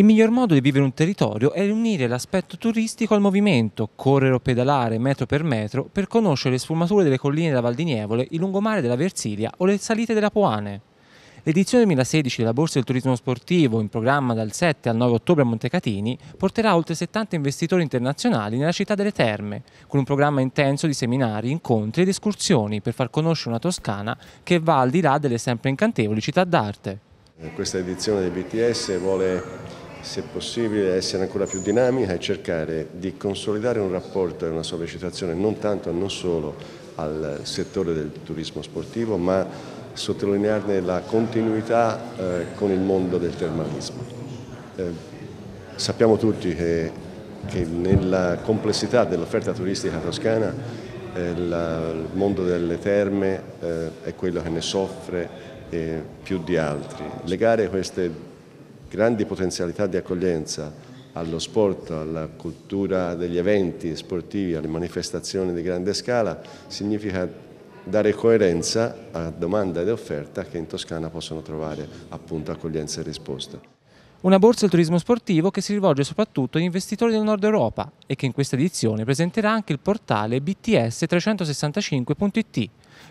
Il miglior modo di vivere un territorio è unire l'aspetto turistico al movimento, correre o pedalare metro per metro per conoscere le sfumature delle colline della Val di Nievole, il lungomare della Versilia o le salite della Poane. L'edizione 2016 della Borsa del Turismo Sportivo, in programma dal 7 al 9 ottobre a Montecatini, porterà oltre 70 investitori internazionali nella città delle terme, con un programma intenso di seminari, incontri ed escursioni per far conoscere una Toscana che va al di là delle sempre incantevoli città d'arte. Questa edizione del BTS vuole se possibile, essere ancora più dinamica e cercare di consolidare un rapporto e una sollecitazione non tanto e non solo al settore del turismo sportivo, ma sottolinearne la continuità eh, con il mondo del termalismo. Eh, sappiamo tutti che, che nella complessità dell'offerta turistica toscana eh, la, il mondo delle terme eh, è quello che ne soffre eh, più di altri. Legare queste grandi potenzialità di accoglienza allo sport, alla cultura degli eventi sportivi, alle manifestazioni di grande scala, significa dare coerenza a domanda ed offerta che in Toscana possono trovare appunto accoglienza e risposta. Una borsa del turismo sportivo che si rivolge soprattutto agli investitori del nord Europa e che in questa edizione presenterà anche il portale bts365.it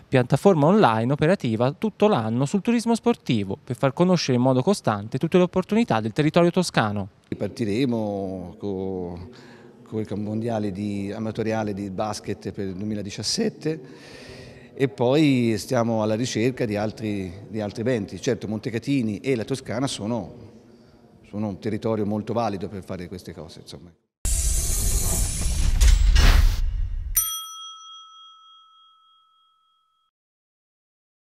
piattaforma online operativa tutto l'anno sul turismo sportivo per far conoscere in modo costante tutte le opportunità del territorio toscano. Partiremo con co il mondiale di, amatoriale di basket per il 2017 e poi stiamo alla ricerca di altri, di altri eventi. Certo Montecatini e la Toscana sono, sono un territorio molto valido per fare queste cose. Insomma.